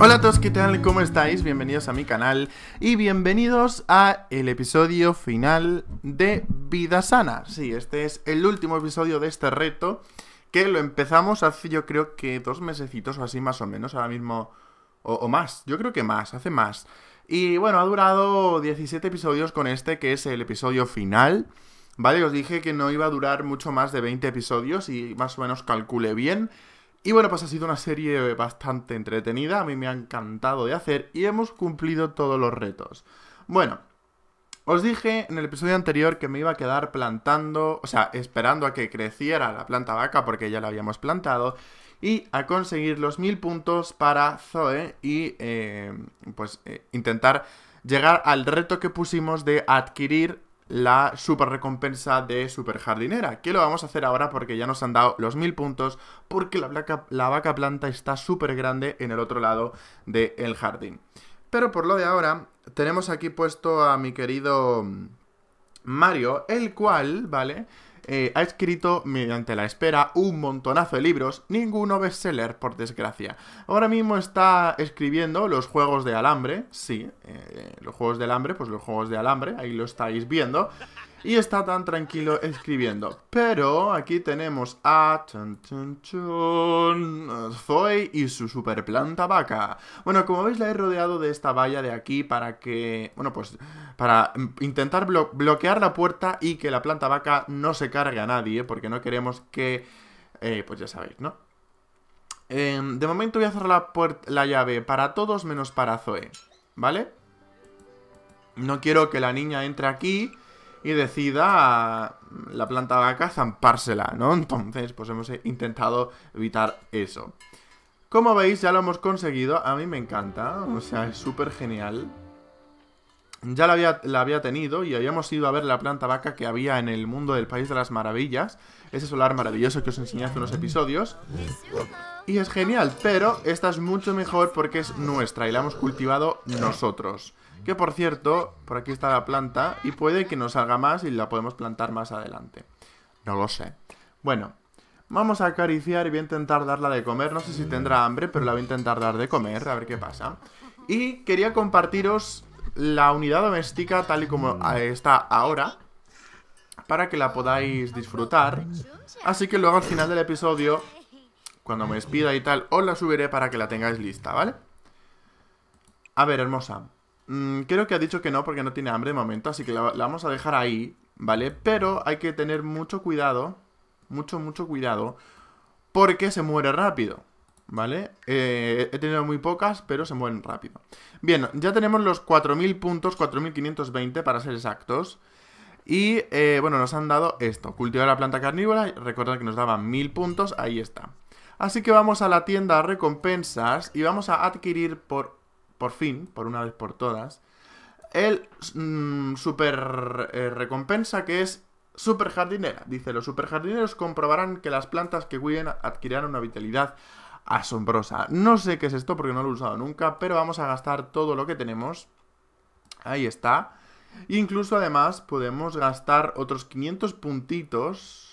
Hola a todos, ¿qué tal? ¿Cómo estáis? Bienvenidos a mi canal y bienvenidos a el episodio final de Vida Sana. Sí, este es el último episodio de este reto que lo empezamos hace yo creo que dos mesecitos o así más o menos. Ahora mismo o, más, yo creo que más, hace más. Y bueno, ha durado 17 episodios con este, que es el episodio final. ¿Vale? Os dije que no iba a durar mucho más de 20 episodios y más o menos calcule bien. Y bueno, pues ha sido una serie bastante entretenida, a mí me ha encantado de hacer y hemos cumplido todos los retos. Bueno, os dije en el episodio anterior que me iba a quedar plantando, o sea, esperando a que creciera la planta vaca porque ya la habíamos plantado y a conseguir los mil puntos para Zoe y eh, pues eh, intentar llegar al reto que pusimos de adquirir la super recompensa de super jardinera, que lo vamos a hacer ahora porque ya nos han dado los mil puntos, porque la, vaca planta está súper grande en el otro lado del el jardín. Pero por lo de ahora, tenemos aquí puesto a mi querido Mario, el cual, ¿vale? vale eh, ha escrito, mediante la espera, un montonazo de libros, ninguno bestseller, por desgracia. Ahora mismo está escribiendo los juegos de alambre, sí, eh, los juegos de alambre, pues los juegos de alambre, ahí lo estáis viendo y está tan tranquilo escribiendo. Pero aquí tenemos a Zoe y su super planta vaca. Bueno, como veis la he rodeado de esta valla de aquí para que, bueno, pues para intentar bloquear la puerta y que la planta vaca no se cargue a nadie, porque no queremos que, eh, pues ya sabéis, ¿no? Em, de momento voy a cerrar la, la llave para todos menos para Zoe, ¿vale? No quiero que la niña entre aquí y decida mm, la planta vaca zampársela, ¿no? Entonces, pues hemos intentado evitar eso. Como veis, ya lo hemos conseguido. A mí me encanta. O sea, es súper genial. Ya la había, la había, tenido y habíamos ido a ver la planta vaca que había en el mundo del País de las Maravillas. Ese solar maravilloso que os enseñé hace unos episodios. Y es genial, pero esta es mucho mejor porque es nuestra y la hemos cultivado nosotros. Que por cierto, por aquí está la planta y puede que nos salga más y la podemos plantar más adelante. No lo sé. Bueno, vamos a acariciar y voy a intentar darla de comer. No sé si tendrá hambre, pero la voy a intentar dar de comer, a ver qué pasa. Y quería compartiros la unidad doméstica tal y como eh, está ahora para que la podáis disfrutar. Así que luego al final del episodio, cuando me despida y tal, os la subiré para que la tengáis lista, ¿vale? A ver, hermosa. Mm, creo que ha dicho que no porque no tiene hambre de momento, así que la, vamos a dejar ahí, ¿vale? Pero hay que tener mucho cuidado, mucho, mucho cuidado, porque se muere rápido. ¿vale? Eh, he tenido muy pocas, pero se mueren rápido. Bien, ya tenemos los 4.000 puntos, 4.520 para ser exactos. Y, eh, bueno, nos han dado esto, cultivar la planta carnívora, recordad que nos daban 1.000 puntos, ahí está. Así que vamos a la tienda recompensas y vamos a adquirir por por fin, por una vez por todas, el mm, super eh, recompensa que es super jardinera. Dice, los super jardineros comprobarán que las plantas que cuiden adquirirán una vitalidad asombrosa. No sé qué es esto porque no lo he usado nunca, pero vamos a gastar todo lo que tenemos. Ahí está. Incluso además podemos gastar otros 500 puntitos.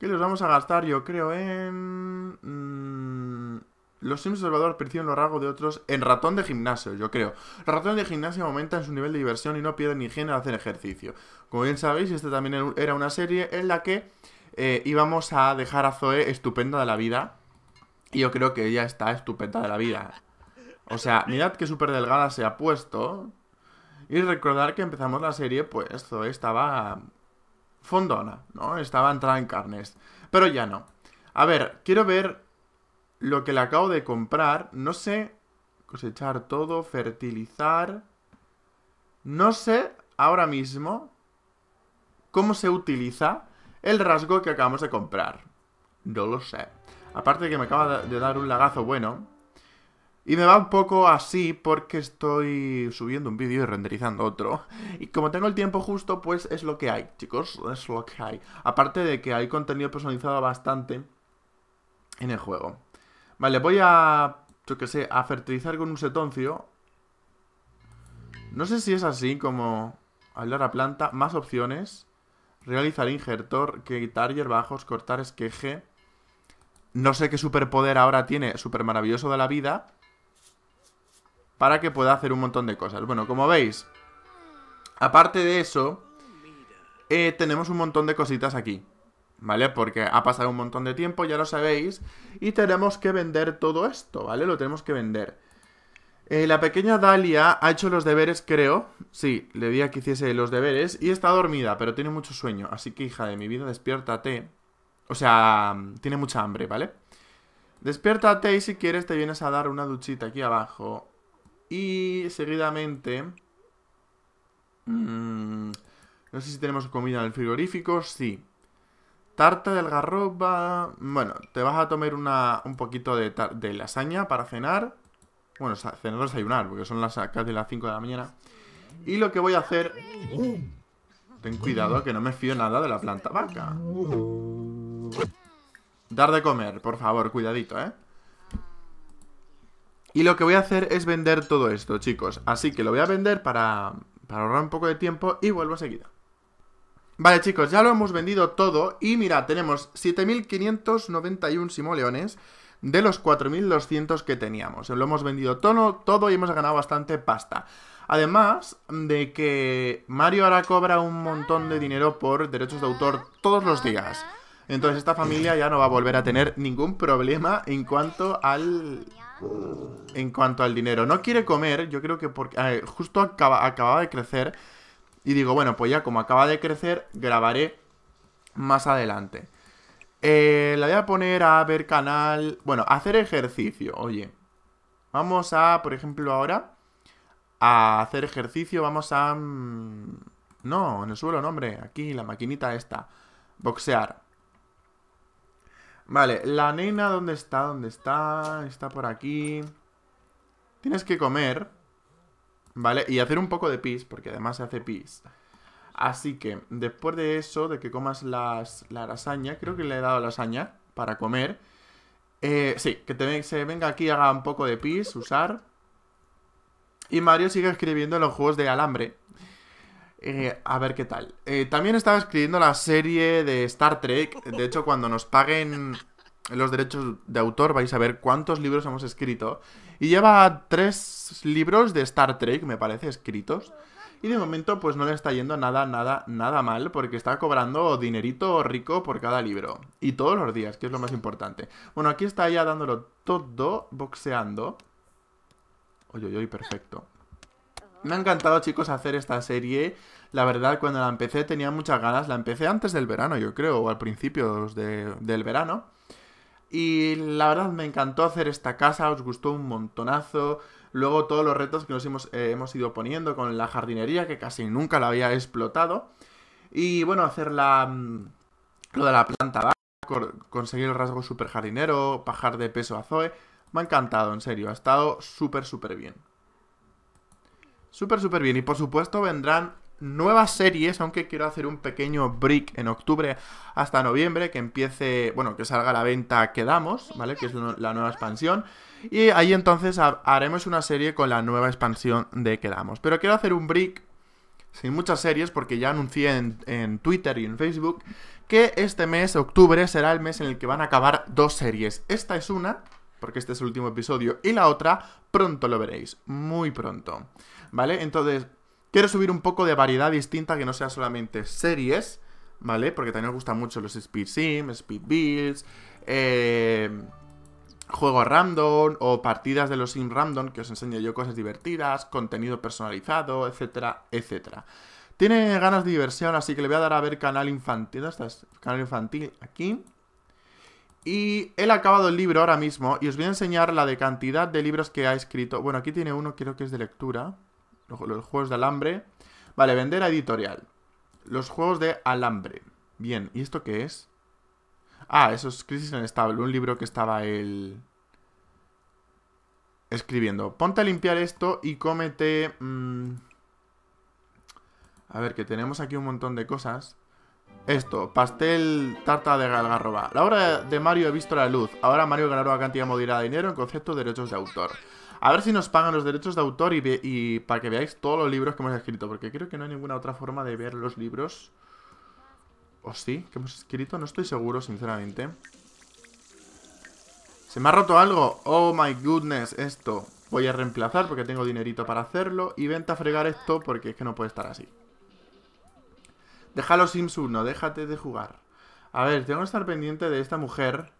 Que los vamos a gastar yo creo en... Mm, los Sims Salvador perciben los rasgos de otros en ratón de gimnasio, yo creo. Los ratones de gimnasio en su nivel de diversión y no pierden higiene al hacer ejercicio. Como bien sabéis, esta también era una serie en la que eh, íbamos a dejar a Zoe estupenda de la vida. Y yo creo que ella está estupenda de la vida. O sea, mirad que súper delgada se ha puesto. Y recordar que empezamos la serie, pues Zoe estaba fondona, ¿no? Estaba entrada en carnes. Pero ya no. A ver, quiero ver lo que le acabo de comprar. No sé cosechar todo, fertilizar. No sé ahora mismo cómo se utiliza el rasgo que acabamos de comprar. No lo sé. Aparte de que me acaba de dar un lagazo bueno. Y me va un poco así porque estoy subiendo un vídeo y renderizando otro. Y como tengo el tiempo justo, pues es lo que hay, chicos. Es lo que hay. Aparte de que hay contenido personalizado bastante en el juego. Vale, voy a... Yo que sé, a fertilizar con un setoncio. No sé si es así como... Hablar a planta, más opciones. Realizar injertor, quitar hierbajos, cortar esqueje. No sé qué superpoder ahora tiene, super maravilloso de la vida. Para que pueda hacer un montón de cosas. Bueno, como veis, aparte de eso, eh, tenemos un montón de cositas aquí. ¿vale? Porque ha pasado un montón de tiempo, ya lo sabéis, y tenemos que vender todo esto, ¿vale? Lo tenemos que vender. Eh, la pequeña Dalia ha hecho los deberes, creo. Sí, le di a que hiciese los deberes y está dormida, pero tiene mucho sueño. Así que, hija de mi vida, despiértate. O sea, tiene mucha hambre, ¿vale? Despiértate y si quieres te vienes a dar una duchita aquí abajo. Y seguidamente... Mm, no sé si tenemos comida en el frigorífico. Sí, Tarta de algarroba... Bueno, te vas a tomar un poquito de, lasaña para cenar. Bueno, cenar o desayunar, porque son las casi las 5 de la mañana. Y lo que voy a hacer... Uh, ten cuidado, que no me fío nada de la planta vaca. Dar de comer, por favor, cuidadito, ¿eh? Y lo que voy a hacer es vender todo esto, chicos. Así que lo voy a vender para, para ahorrar un poco de tiempo y vuelvo enseguida. Vale, chicos, ya lo hemos vendido todo y mira, tenemos 7.591 simoleones de los 4.200 que teníamos. Lo hemos vendido todo, todo y hemos ganado bastante pasta. Además de que Mario ahora cobra un montón de dinero por derechos de autor todos los días. Entonces esta familia ya no va a volver a tener ningún problema en cuanto al... En cuanto al dinero. No quiere comer, yo creo que porque... justo acababa de crecer y digo, bueno, pues ya como acaba de crecer, grabaré más adelante. Eh, la voy a poner a ver canal... Bueno, hacer ejercicio, oye. Vamos a, por ejemplo, ahora... A hacer ejercicio, vamos a... Mm, no, en el suelo, nombre. hombre. Aquí, la maquinita esta. Boxear. Vale, la nena, ¿dónde está? ¿Dónde está? Está por aquí. Tienes que comer. ¿Vale? Y hacer un poco de pis, porque además se hace pis. Así que, después de eso, de que comas las, la lasaña, creo que le he dado lasaña para comer. Eh, sí, que se venga aquí, haga un poco de pis, usar. Y Mario sigue escribiendo los juegos de alambre. Eh, a ver qué tal. Eh, también estaba escribiendo la serie de Star Trek. De hecho, cuando nos paguen los derechos de autor vais a ver cuántos libros hemos escrito. Y lleva tres libros de Star Trek, me parece, escritos. Y de momento, pues no le está yendo nada, nada, nada mal, porque está cobrando dinerito rico por cada libro. Y todos los días, que es lo más importante. Bueno, aquí está ella dándolo todo, boxeando. Oye, oye, perfecto. Me ha encantado, chicos, hacer esta serie. La verdad, cuando la empecé tenía muchas ganas. La empecé antes del verano, yo creo, o al principio del verano. Y la verdad me encantó hacer esta casa, os gustó un montonazo. Luego todos los retos que nos hemos, eh, ido poniendo con la jardinería, que casi nunca la había explotado. Y bueno, hacer la, mm, lo de la planta conseguir el rasgo super jardinero, bajar de peso a Zoe. Me ha encantado, en serio, ha estado súper, súper bien. Súper, súper bien. Y por supuesto vendrán nuevas series, aunque quiero hacer un pequeño break en octubre hasta noviembre, que empiece, bueno, que salga a la venta Quedamos, ¿vale? Que es la nueva expansión. Y ahí entonces haremos una serie con la nueva expansión de Quedamos. Pero quiero hacer un break sin muchas series, porque ya anuncié en, en Twitter y en Facebook que este mes, octubre, será el mes en el que van a acabar dos series. Esta es una, porque este es el último episodio, y la otra pronto lo veréis, muy pronto. ¿Vale? Entonces, Quiero subir un poco de variedad distinta que no sea solamente series, ¿vale? Porque también me gustan mucho los Speed Sims, Speed Builds, eh, juegos random o partidas de los Sim random que os enseño yo cosas divertidas, contenido personalizado, etcétera, etcétera. Tiene ganas de diversión, así que le voy a dar a ver canal infantil. ¿Dónde está? Canal infantil aquí. Y él acabado el libro ahora mismo y os voy a enseñar la de cantidad de libros que ha escrito. Bueno, aquí tiene uno, creo que es de lectura los juegos de alambre. Vale, vender editorial. Los juegos de alambre. Bien, ¿y esto qué es? Ah, eso es Crisis en Estable, un libro que estaba él escribiendo. Ponte a limpiar esto y cómete... Mm, a ver, que tenemos aquí un montón de cosas. Esto, pastel tarta de galgarroba. La obra de Mario ha visto la luz. Ahora Mario ganará una cantidad moderada de dinero en concepto de derechos de autor. A ver si nos pagan los derechos de autor y, y, para que veáis todos los libros que hemos escrito. Porque creo que no hay ninguna otra forma de ver los libros. ¿O sí? ¿Que hemos escrito? No estoy seguro, sinceramente. ¿Se me ha roto algo? Oh my goodness, esto. Voy a reemplazar porque tengo dinerito para hacerlo. Y vente a fregar esto porque es que no puede estar así. Déjalo Sims 1, déjate de jugar. A ver, tengo que estar pendiente de esta mujer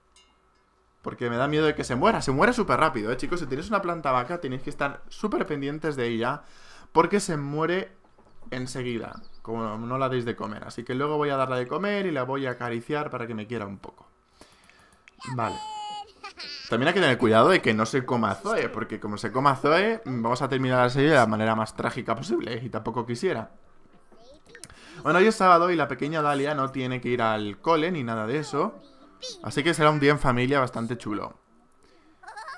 porque me da miedo de que se muera. Se muere súper rápido, ¿eh, chicos? Si tienes una planta vaca, tenéis que estar súper pendientes de ella. Porque se muere enseguida. Como no la deis de comer. Así que luego voy a darla de comer y la voy a acariciar para que me quiera un poco. Vale. También hay que tener cuidado de que no se coma Zoe. Porque como se coma Zoe, vamos a terminar la serie de la manera más trágica posible. ¿eh? Y tampoco quisiera. Bueno, hoy es sábado y la pequeña Dalia no tiene que ir al cole ni nada de eso. Así que será un día en familia bastante chulo.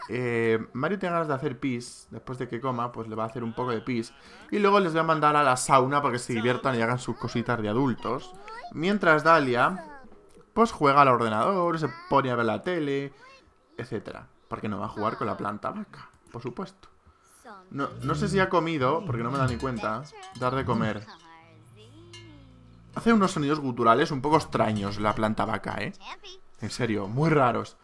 Eh, Mario tiene ganas de hacer pis. Después de que coma, pues le va a hacer un poco de pis. Y luego les va a mandar a la sauna para que se diviertan y hagan sus cositas de adultos. Mientras Dalia, pues juega al ordenador, se pone a ver la tele, etcétera. Porque no va a jugar con la planta vaca, por supuesto. No, no sé si ha comido, porque no me da ni cuenta, dar de comer. Hace unos sonidos guturales un poco extraños la planta vaca, ¿eh? En serio, muy raros.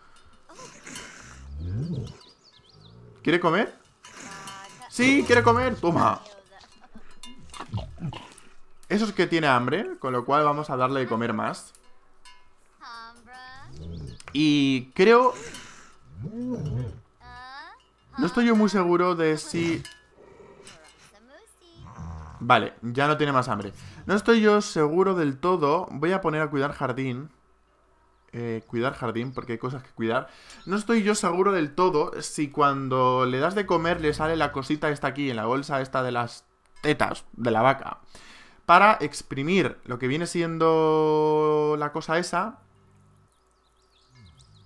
¿Quiere comer? Sí, quiere comer. Toma. Eso es que tiene hambre, con lo cual vamos a darle de comer más. Y creo... No estoy yo muy seguro de si... Vale, ya no tiene más hambre. No estoy yo seguro del todo. Voy a poner a cuidar jardín. Eh, cuidar jardín, porque hay cosas que cuidar. No estoy yo seguro del todo si cuando le das de comer le sale la cosita esta aquí, en la bolsa esta de las tetas de la vaca, para exprimir lo que viene siendo la cosa esa.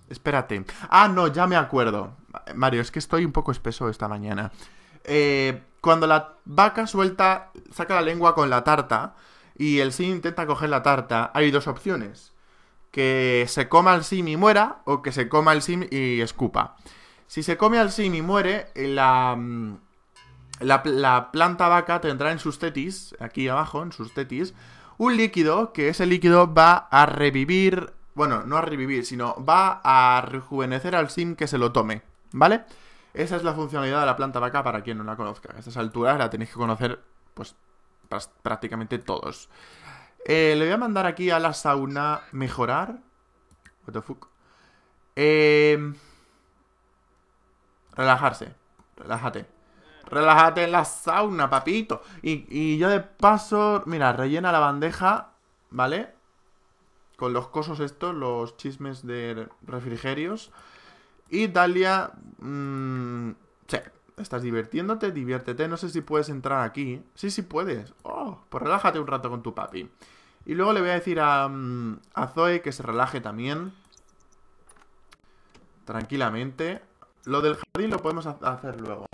Espérate. Ah, no, ya me acuerdo. Mario, es que estoy un poco espeso esta mañana. Eh, cuando la vaca suelta, saca la lengua con la tarta y el sí intenta coger la tarta, hay dos opciones que se coma al sim y muera o que se coma el sim y escupa. Si se come al sim y muere, eh, la, mm, la, planta vaca tendrá en sus tetis, aquí abajo, en sus tetis, un líquido que ese líquido va a revivir, bueno, no a revivir, sino va a rejuvenecer al sim que se lo tome, ¿vale? Esa es la funcionalidad de la planta vaca para quien no la conozca. A estas alturas la tenéis que conocer, pues, prácticamente todos. Eh, le voy a mandar aquí a la sauna mejorar. What the fuck. Eh, relajarse. Relájate. Relájate en la sauna, papito. Y, yo de paso, mira, rellena la bandeja, ¿vale? Con los cosos estos, los chismes de refrigerios. Y Dalia... Mmm, ¿Estás divirtiéndote? Diviértete. No sé si puedes entrar aquí. Sí, sí puedes. Oh, pues relájate un rato con tu papi. Y luego le voy a decir a, mm, a Zoe que se relaje también. Tranquilamente. Lo del jardín lo podemos hacer luego.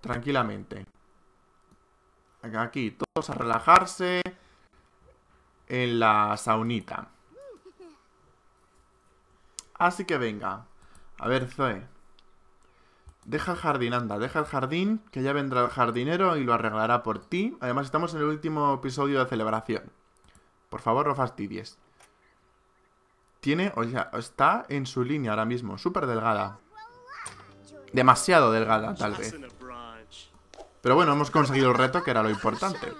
Tranquilamente. Aquí, todos a relajarse en la saunita. Así que venga. A ver, Zoe. Deja el jardín, anda, deja el jardín, que ya vendrá el jardinero y lo arreglará por ti. Además, estamos en el último episodio de celebración. Por favor, no fastidies. Tiene, o sea, está en su línea ahora mismo, súper delgada. Demasiado delgada, tal vez. Pero bueno, hemos conseguido el reto, que era lo importante.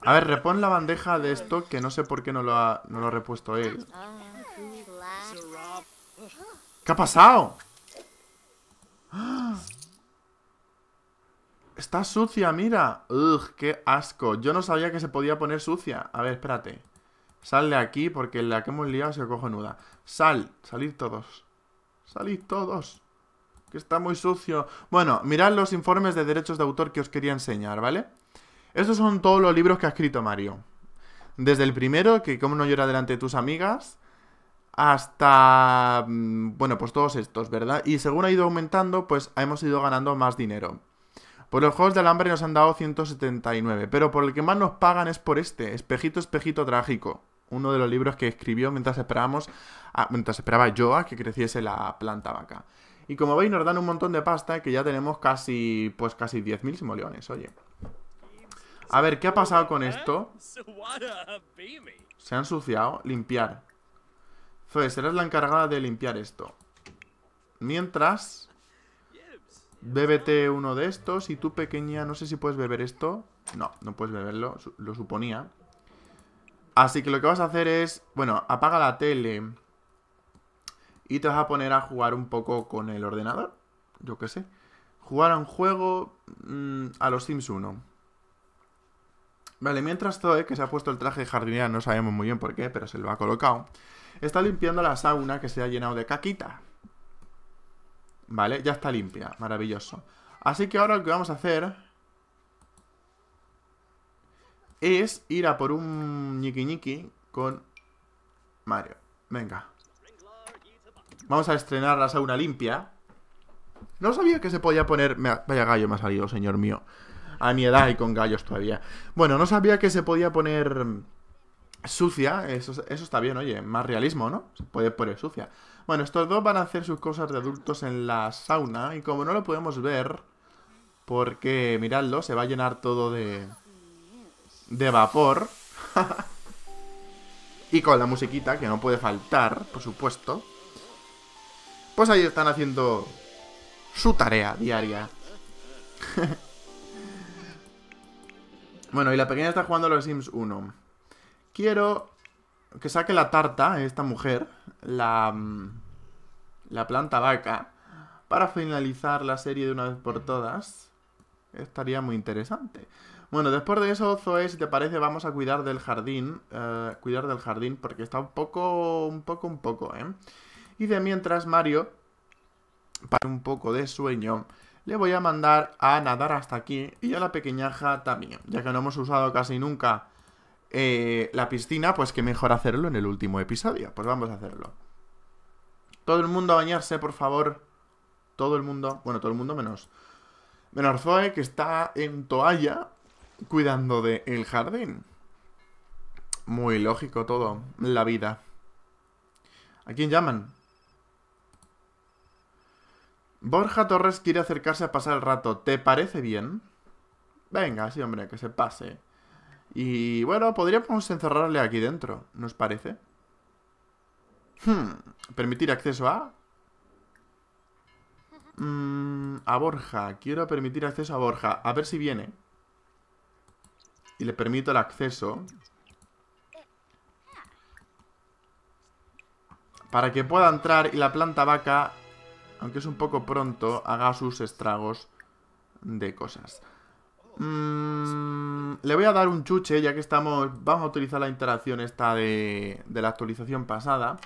A ver, repon la bandeja de esto, que no sé por qué no lo ha, no lo ha repuesto él. ¿Qué ha pasado? Está sucia, mira. Ugh, qué asco. Yo no sabía que se podía poner sucia. A ver, espérate. Sal de aquí porque la que hemos liado se cojo Sal, salid todos. Salid todos. Que está muy sucio. Bueno, mirad los informes de derechos de autor que os quería enseñar, ¿vale? Estos son todos los libros que ha escrito Mario. Desde el primero, que como no llora delante de tus amigas, hasta, mm, bueno, pues todos estos, ¿verdad? Y según ha ido aumentando, pues hemos ido ganando más dinero. Por pues los juegos de alambre nos han dado 179, pero por el que más nos pagan es por este, Espejito, Espejito Trágico. Uno de los libros que escribió mientras esperábamos, ah, mientras esperaba yo a que creciese la planta vaca. Y como veis nos dan un montón de pasta que ya tenemos casi, pues casi 10.000 simoleones, oye. A ver, ¿qué ha pasado con esto? Se han suciado Limpiar. Entonces, serás la encargada de limpiar esto. Mientras, bébete uno de estos y tú pequeña, no sé si puedes beber esto. No, no puedes beberlo, lo suponía. Así que lo que vas a hacer es, bueno, apaga la tele y te vas a poner a jugar un poco con el ordenador. Yo qué sé. Jugar a un juego mm, a los Sims 1. Vale, mientras Zoe, que se ha puesto el traje de jardinera, no sabemos muy bien por qué, pero se lo ha colocado, está limpiando la sauna que se ha llenado de caquita. Vale, ya está limpia, maravilloso. Así que ahora lo que vamos a hacer es ir a por un ñiqui ñiqui con Mario. Venga. Vamos a estrenar la sauna limpia. No sabía que se podía poner... Vaya gallo me ha salido, señor mío a mi edad y con gallos todavía. Bueno, no sabía que se podía poner sucia, eso, está bien, oye, más realismo, ¿no? Se puede poner sucia. Bueno, estos dos van a hacer sus cosas de adultos en la sauna y como no lo podemos ver, porque miradlo, se va a llenar todo de, de vapor. y con la musiquita, que no puede faltar, por supuesto. Pues ahí están haciendo su tarea diaria. Bueno, y la pequeña está jugando a los Sims 1. Quiero que saque la tarta, esta mujer, la, mm, la planta vaca, para finalizar la serie de una vez por todas. Estaría muy interesante. Bueno, después de eso, Zoe, si te parece, vamos a cuidar del jardín. Eh, cuidar del jardín, porque está un poco, un poco, un poco, ¿eh? Y de mientras, Mario, para un poco de sueño, le voy a mandar a nadar hasta aquí y a la pequeñaja también. Ya que no hemos usado casi nunca eh, la piscina, pues que mejor hacerlo en el último episodio. Pues vamos a hacerlo. Todo el mundo a bañarse, por favor. Todo el mundo. Bueno, todo el mundo menos. Menos Zoe, que está en toalla cuidando del jardín. Muy lógico todo. La vida. ¿A quién llaman? Borja Torres quiere acercarse a pasar el rato. ¿Te parece bien? Venga, sí, hombre, que se pase. Y bueno, podríamos encerrarle aquí dentro, ¿nos parece? Hmm, permitir acceso a... Mm, a Borja. Quiero permitir acceso a Borja. A ver si viene. Y le permito el acceso. Para que pueda entrar y la planta vaca aunque es un poco pronto, haga sus estragos de cosas. Mm, le voy a dar un chuche, ya que estamos... Vamos a utilizar la interacción esta de, la actualización pasada.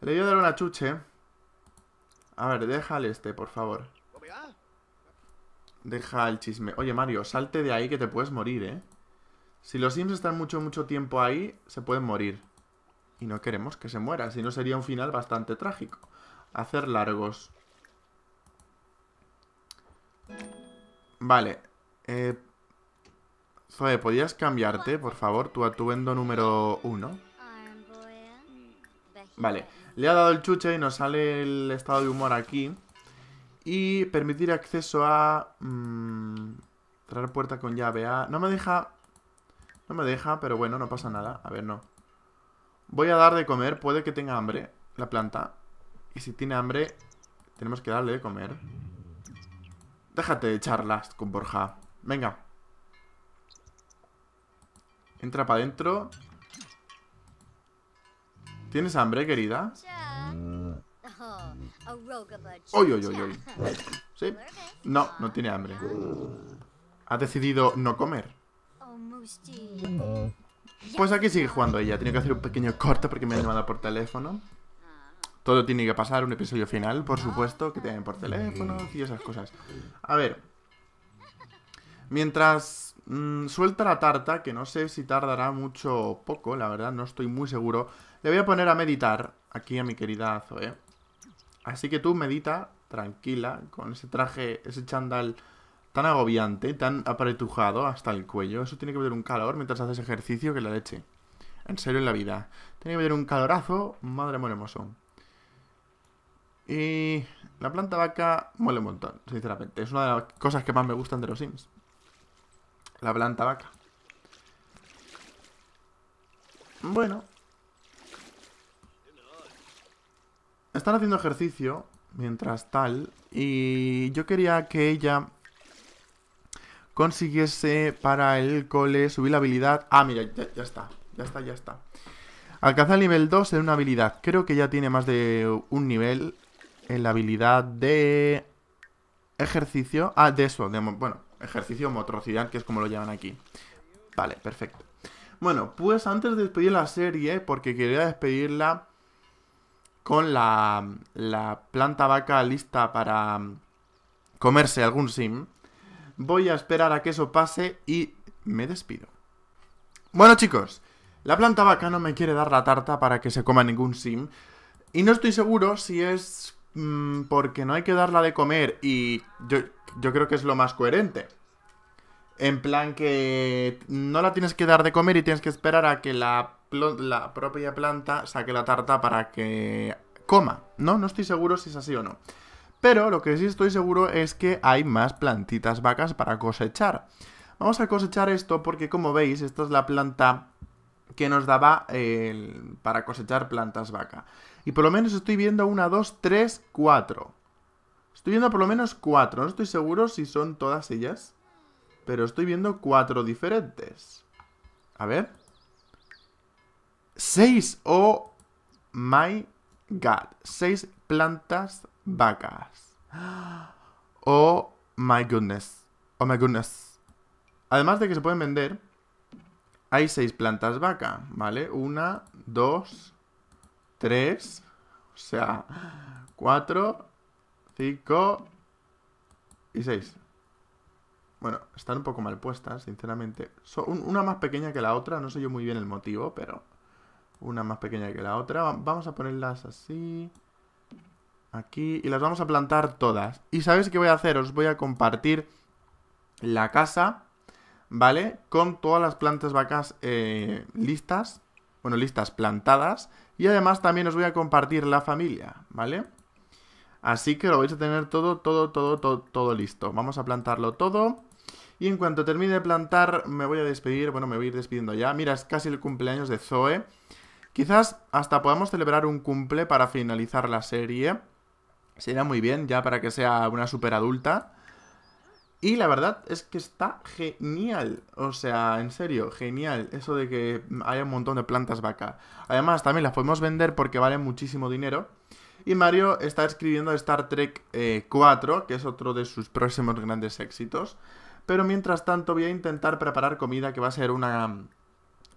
Le voy a dar una chuche. A ver, déjale este, por favor. Deja el chisme. Oye, Mario, salte de ahí que te puedes morir, ¿eh? Si los Sims están mucho, mucho tiempo ahí, se pueden morir. Y no queremos que se muera, si no sería un final bastante trágico. Hacer largos. Vale. Eh, Zoe, ¿podías cambiarte, por favor, tu atuendo número uno? Vale. Le ha dado el chuche y nos sale el estado de humor aquí. Y permitir acceso a... Mmm, traer puerta con llave a... No me deja... No me deja, pero bueno, no pasa nada. A ver, no. Voy a dar de comer. Puede que tenga hambre la planta. Y si tiene hambre, tenemos que darle de comer. Déjate de charlas con Borja. Venga. Entra para adentro. ¿Tienes hambre, querida? ¡Oy, Uy, uy, uy uy! sí No, no tiene hambre. Ha decidido no comer. Pues aquí sigue jugando ella. Tiene que hacer un pequeño corte porque me ha llamado por teléfono. Todo tiene que pasar, un episodio final, por supuesto, que te den por mm. teléfono y esas cosas. A ver. Mientras mm, suelta la tarta, que no sé si tardará mucho o poco, la verdad, no estoy muy seguro, le voy a poner a meditar aquí a mi querida Zoe. Así que tú medita tranquila, con ese traje, ese chandal tan agobiante, tan apretujado hasta el cuello. Eso tiene que ver un calor mientras haces ejercicio que la leche. En serio, en la vida. Tiene que ver un calorazo, madre mía, hermoso. Y la planta vaca muele un montón, sinceramente. Es una de las cosas que más me gustan de los Sims. La planta vaca. Bueno. Están haciendo ejercicio mientras tal. Y yo quería que ella consiguiese para el cole subir la habilidad. Ah, mira, ya, está. Ya está, ya está. Alcanza el nivel 2 en una habilidad. Creo que ya tiene más de un nivel en la habilidad de ejercicio. Ah, de eso, bueno, ejercicio motricidad, que es como lo llaman aquí. Vale, perfecto. Bueno, pues antes de despedir la serie, porque quería despedirla con la, la planta vaca lista para mm, comerse algún sim, voy a esperar a que eso pase y me despido. Bueno chicos, la planta vaca no me quiere dar la tarta para que se coma ningún sim, y no estoy seguro si es Mm, porque no hay que darla de comer y yo, creo que es lo más coherente. En plan que no la tienes que dar de comer y tienes que esperar a que la, propia planta saque la tarta para que coma. No, no estoy seguro si es así o no. Pero lo que sí estoy seguro es que hay más plantitas vacas para cosechar. Vamos a cosechar esto porque como veis, esta es la planta que nos daba para cosechar plantas vaca. Y por lo menos estoy viendo una, dos, tres, cuatro. Estoy viendo por lo menos cuatro. No estoy seguro si son todas ellas. Pero estoy viendo cuatro diferentes. A ver. ¡Seis! Oh my god. Seis plantas vacas. Oh my goodness. Oh my goodness. Además de que se pueden vender, hay seis plantas vaca, ¿vale? una dos 3, o sea, 4, 5 y 6. Bueno, están un poco mal puestas, sinceramente. una más pequeña que la otra, no sé yo muy bien el motivo, pero una más pequeña que la otra. Vamos a ponerlas así, aquí, y las vamos a plantar todas. ¿Y sabéis qué voy a hacer? Os voy a compartir la casa, ¿vale? Con todas las plantas vacas eh, listas, bueno, listas plantadas, y además también os voy a compartir la familia, ¿vale? Así que lo vais a tener todo, todo, todo, todo, todo listo. Vamos a plantarlo todo. Y en cuanto termine de plantar, me voy a despedir. Bueno, me voy a ir despidiendo ya. Mira, es casi el cumpleaños de Zoe. Quizás hasta podamos celebrar un cumple para finalizar la serie. Sería muy bien, ya para que sea una super adulta. Y la verdad es que está genial. O sea, en serio, genial. Eso de que haya un montón de plantas vaca. Además, también las podemos vender porque valen muchísimo dinero. Y Mario está escribiendo Star Trek 4, eh, que es otro de sus próximos grandes éxitos. Pero mientras tanto voy a intentar preparar comida que va a ser una,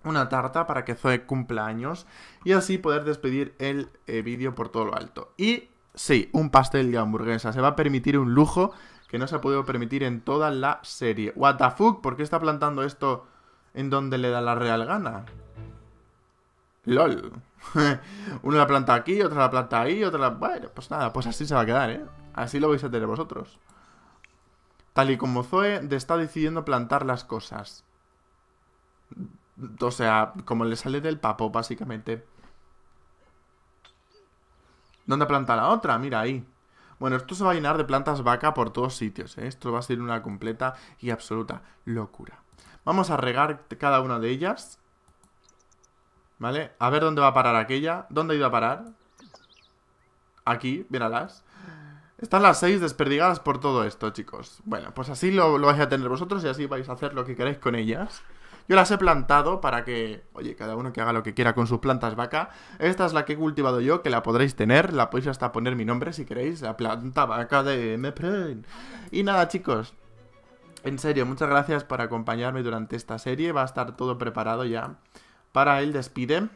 una tarta para que Zoe cumpla años. Y así poder despedir el eh, vídeo por todo lo alto. Y sí, un pastel de hamburguesa. Se va a permitir un lujo que no se ha podido permitir en toda la serie. What the fuck? ¿Por qué está plantando esto en donde le da la real gana? LOL. Uno la planta aquí, otra la planta ahí, otra la... Bueno, pues nada, pues así se va a quedar, ¿eh? Así lo vais a tener vosotros. Tal y como Zoe está decidiendo plantar las cosas. O sea, como le sale del papo, básicamente. ¿Dónde planta la otra? Mira, ahí. Bueno, esto se va a llenar de plantas vaca por todos sitios. ¿eh? Esto va a ser una completa y absoluta locura. Vamos a regar cada una de ellas. ¿Vale? A ver dónde va a parar aquella. ¿Dónde ha ido a parar? Aquí, míralas. Están las seis desperdigadas por todo esto, chicos. Bueno, pues así lo, lo vais a tener vosotros y así vais a hacer lo que queráis con ellas. Yo las he plantado para que, oye, cada uno que haga lo que quiera con sus plantas vaca. Esta es la que he cultivado yo, que la podréis tener, la podéis hasta poner mi nombre si queréis, la planta vaca de Mepren. Y nada, chicos, en serio, muchas gracias por acompañarme durante esta serie, va a estar todo preparado ya para el despide.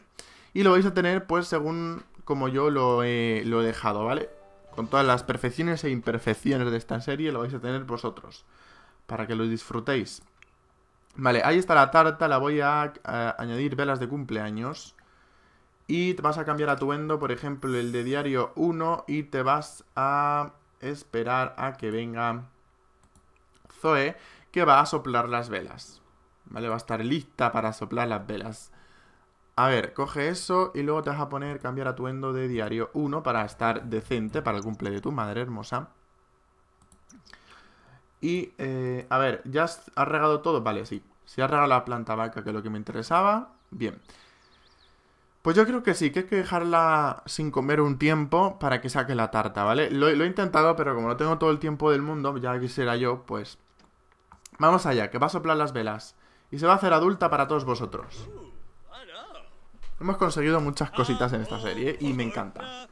Y lo vais a tener, pues, según como yo lo he, lo he dejado, ¿vale? Con todas las perfecciones e imperfecciones de esta serie lo vais a tener vosotros, para que lo disfrutéis. Vale, ahí está la tarta, la voy a, añadir velas de cumpleaños. Y te vas a cambiar atuendo, por ejemplo, el de diario 1 y te vas a esperar a que venga Zoe, que va a soplar las velas. ¿Vale? Va a estar lista para soplar las velas. A ver, coge eso y luego te vas a poner cambiar atuendo de diario 1 para estar decente para el cumple de tu madre hermosa. Y, eh, a ver, ¿ya has regado todo? Vale, sí. Si has regado la planta vaca, que es lo que me interesaba, bien. Pues yo creo que sí, que hay que dejarla sin comer un tiempo para que saque la tarta, ¿vale? Lo, he intentado, pero como no tengo todo el tiempo del mundo, ya quisiera yo, pues... Vamos allá, que va a soplar las velas. Y se va a hacer adulta para todos vosotros. Hemos conseguido muchas cositas en esta serie y me encanta.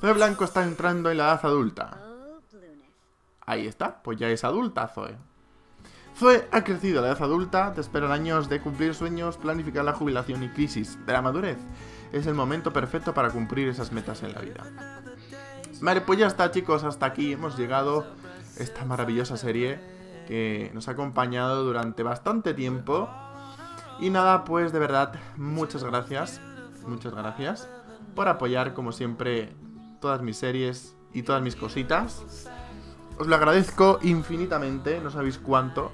Fe Blanco está entrando en la edad adulta. Ahí está, pues ya es adulta Zoe. Eh. Zoe ha crecido a la edad adulta, te esperan años de cumplir sueños, planificar la jubilación y crisis de la madurez. Es el momento perfecto para cumplir esas metas en la vida. Vale, pues ya está chicos, hasta aquí hemos llegado esta maravillosa serie que nos ha acompañado durante bastante tiempo. Y nada, pues de verdad, muchas gracias, muchas gracias por apoyar como siempre todas mis series y todas mis cositas. Os lo agradezco infinitamente, no sabéis cuánto.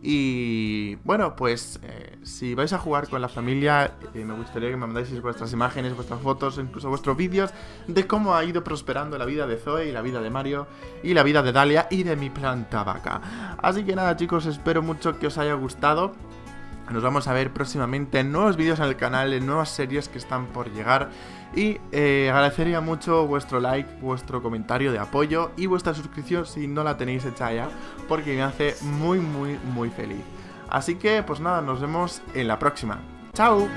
Y bueno, pues eh, si vais a jugar con la familia, eh, me gustaría que me mandáis vuestras imágenes, vuestras fotos, incluso vuestros vídeos de cómo ha ido prosperando la vida de Zoe y la vida de Mario y la vida de Dalia y de mi planta vaca. Así que nada chicos, espero mucho que os haya gustado. Nos vamos a ver próximamente en nuevos vídeos en el canal, en nuevas series que están por llegar. Y eh, agradecería mucho vuestro like, vuestro comentario de apoyo y vuestra suscripción si no la tenéis hecha ya, porque me hace muy, muy, muy feliz. Así que, pues nada, nos vemos en la próxima. ¡Chao!